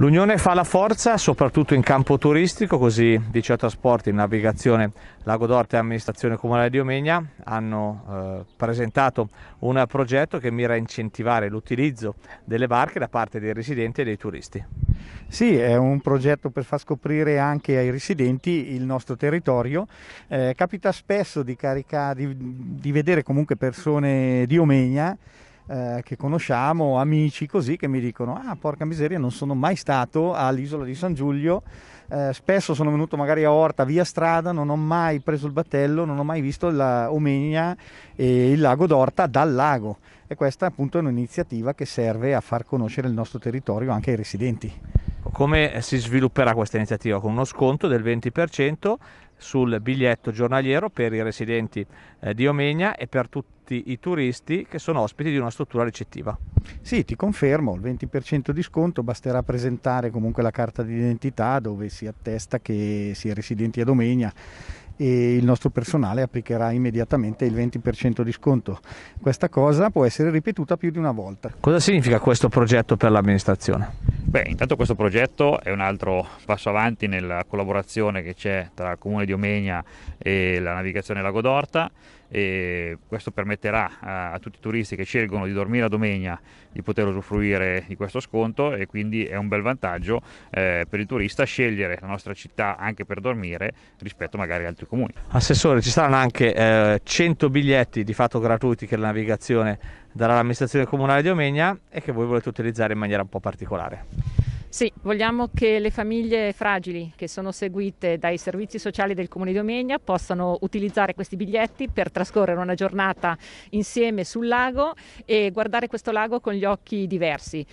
L'unione fa la forza soprattutto in campo turistico, così Vice Trasporti, Navigazione Lago d'Orte e Amministrazione Comunale di Omegna hanno eh, presentato un progetto che mira a incentivare l'utilizzo delle barche da parte dei residenti e dei turisti. Sì, è un progetto per far scoprire anche ai residenti il nostro territorio. Eh, capita spesso di, carica, di, di vedere comunque persone di Omegna eh, che conosciamo, amici così, che mi dicono, ah porca miseria, non sono mai stato all'isola di San Giulio, eh, spesso sono venuto magari a Orta via strada, non ho mai preso il battello, non ho mai visto la Omegna e il lago d'Orta dal lago. E questa appunto è un'iniziativa che serve a far conoscere il nostro territorio anche ai residenti. Come si svilupperà questa iniziativa? Con uno sconto del 20% sul biglietto giornaliero per i residenti eh, di Omegna e per tutti i turisti che sono ospiti di una struttura ricettiva. Sì, ti confermo, il 20% di sconto basterà presentare comunque la carta d'identità dove si attesta che si è residenti ad Omegna e il nostro personale applicherà immediatamente il 20% di sconto. Questa cosa può essere ripetuta più di una volta. Cosa significa questo progetto per l'amministrazione? Beh, intanto questo progetto è un altro passo avanti nella collaborazione che c'è tra il comune di Omegna e la navigazione Lago d'Orta e questo permetterà a, tutti i turisti che scelgono di dormire a Domegna di poter usufruire di questo sconto e quindi è un bel vantaggio eh, per il turista scegliere la nostra città anche per dormire rispetto magari ad altri comuni. Assessore, ci saranno anche 100 eh, biglietti di fatto gratuiti che la navigazione dall'amministrazione comunale di Omegna e che voi volete utilizzare in maniera un po' particolare. Sì, vogliamo che le famiglie fragili che sono seguite dai servizi sociali del Comune di Omegna possano utilizzare questi biglietti per trascorrere una giornata insieme sul lago e guardare questo lago con gli occhi diversi.